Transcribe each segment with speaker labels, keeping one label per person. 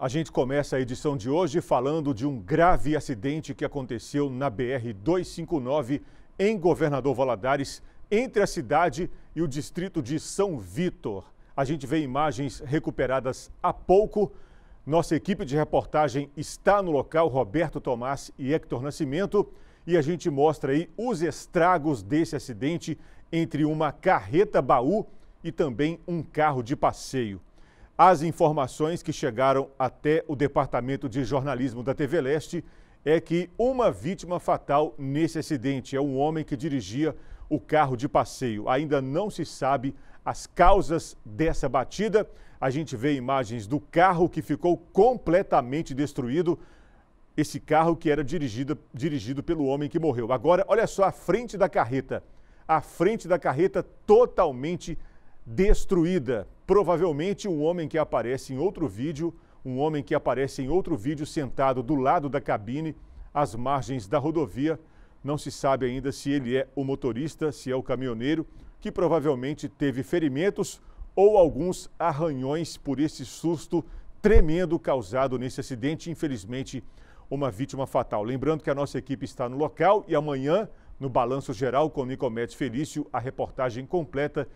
Speaker 1: A gente começa a edição de hoje falando de um grave acidente que aconteceu na BR-259 em Governador Valadares, entre a cidade e o distrito de São Vitor. A gente vê imagens recuperadas há pouco. Nossa equipe de reportagem está no local, Roberto Tomás e Hector Nascimento, e a gente mostra aí os estragos desse acidente entre uma carreta baú e também um carro de passeio. As informações que chegaram até o Departamento de Jornalismo da TV Leste é que uma vítima fatal nesse acidente é um homem que dirigia o carro de passeio. Ainda não se sabe as causas dessa batida. A gente vê imagens do carro que ficou completamente destruído. Esse carro que era dirigido, dirigido pelo homem que morreu. Agora, olha só a frente da carreta. A frente da carreta totalmente destruída. Provavelmente um homem que aparece em outro vídeo, um homem que aparece em outro vídeo sentado do lado da cabine, às margens da rodovia. Não se sabe ainda se ele é o motorista, se é o caminhoneiro, que provavelmente teve ferimentos ou alguns arranhões por esse susto tremendo causado nesse acidente. Infelizmente, uma vítima fatal. Lembrando que a nossa equipe está no local e amanhã, no Balanço Geral com Nicomedes Felício, a reportagem completa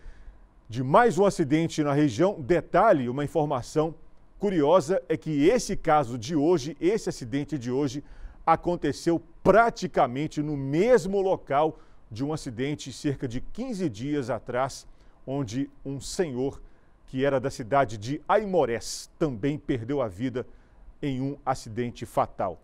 Speaker 1: de mais um acidente na região. Detalhe, uma informação curiosa é que esse caso de hoje, esse acidente de hoje, aconteceu praticamente no mesmo local de um acidente cerca de 15 dias atrás, onde um senhor que era da cidade de Aimorés também perdeu a vida em um acidente fatal.